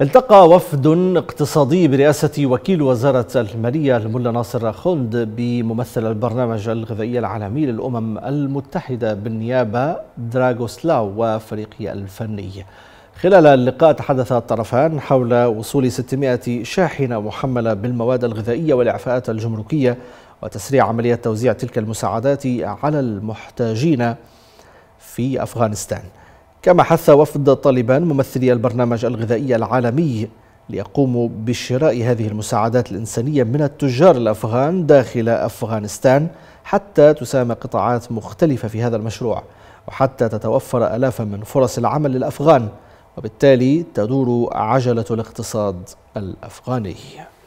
التقى وفد اقتصادي برئاسة وكيل وزارة المالية الملا ناصر خلد بممثل البرنامج الغذائي العالمي للأمم المتحدة بالنيابة دراغوسلاو وفريقه الفني خلال اللقاء تحدث الطرفان حول وصول 600 شاحنة محملة بالمواد الغذائية والإعفاءات الجمركية وتسريع عملية توزيع تلك المساعدات على المحتاجين في أفغانستان كما حث وفد طالبان ممثلي البرنامج الغذائي العالمي ليقوموا بشراء هذه المساعدات الإنسانية من التجار الأفغان داخل أفغانستان حتى تسام قطاعات مختلفة في هذا المشروع وحتى تتوفر ألاف من فرص العمل للأفغان وبالتالي تدور عجلة الاقتصاد الأفغاني